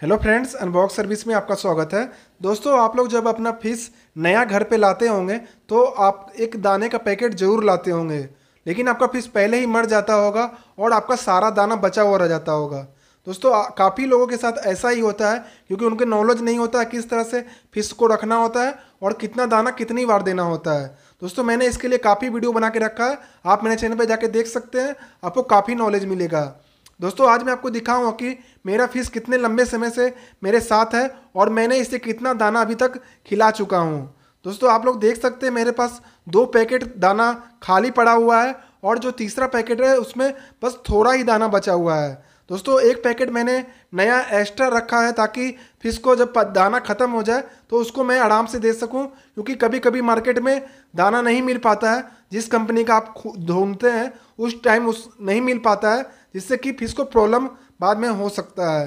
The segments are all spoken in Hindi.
हेलो फ्रेंड्स अनबॉक्स सर्विस में आपका स्वागत है दोस्तों आप लोग जब अपना फिश नया घर पे लाते होंगे तो आप एक दाने का पैकेट ज़रूर लाते होंगे लेकिन आपका फिश पहले ही मर जाता होगा और आपका सारा दाना बचा हुआ रह जाता होगा दोस्तों काफ़ी लोगों के साथ ऐसा ही होता है क्योंकि उनके नॉलेज नहीं होता है किस तरह से फिश को रखना होता है और कितना दाना कितनी बार देना होता है दोस्तों मैंने इसके लिए काफ़ी वीडियो बना के रखा है आप मेरे चैनल पर जाके देख सकते हैं आपको काफ़ी नॉलेज मिलेगा दोस्तों आज मैं आपको दिखाऊंगा कि मेरा फिश कितने लंबे समय से मेरे साथ है और मैंने इसे कितना दाना अभी तक खिला चुका हूँ दोस्तों आप लोग देख सकते हैं मेरे पास दो पैकेट दाना खाली पड़ा हुआ है और जो तीसरा पैकेट है उसमें बस थोड़ा ही दाना बचा हुआ है दोस्तों एक पैकेट मैंने नया एक्स्ट्रा रखा है ताकि फिश को जब दाना ख़त्म हो जाए तो उसको मैं आराम से दे सकूं क्योंकि कभी कभी मार्केट में दाना नहीं मिल पाता है जिस कंपनी का आप ढूंढते हैं उस टाइम उस नहीं मिल पाता है जिससे कि फिर इसको प्रॉब्लम बाद में हो सकता है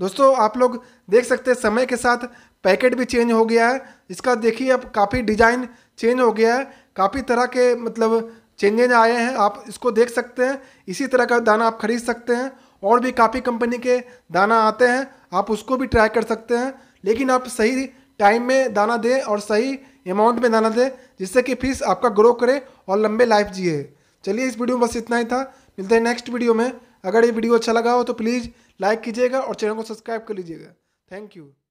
दोस्तों आप लोग देख सकते हैं समय के साथ पैकेट भी चेंज हो गया है इसका देखिए अब काफ़ी डिजाइन चेंज हो गया है काफ़ी तरह के मतलब चेंजेज आए हैं आप इसको देख सकते हैं इसी तरह का दाना आप खरीद सकते हैं और भी काफ़ी कंपनी के दाना आते हैं आप उसको भी ट्राई कर सकते हैं लेकिन आप सही टाइम में दाना दें और सही अमाउंट में दाना दें जिससे कि फीस आपका ग्रो करे और लंबे लाइफ जिए चलिए इस वीडियो में बस इतना ही था मिलते हैं नेक्स्ट वीडियो में अगर ये वीडियो अच्छा लगा हो तो प्लीज़ लाइक कीजिएगा और चैनल को सब्सक्राइब कर लीजिएगा थैंक यू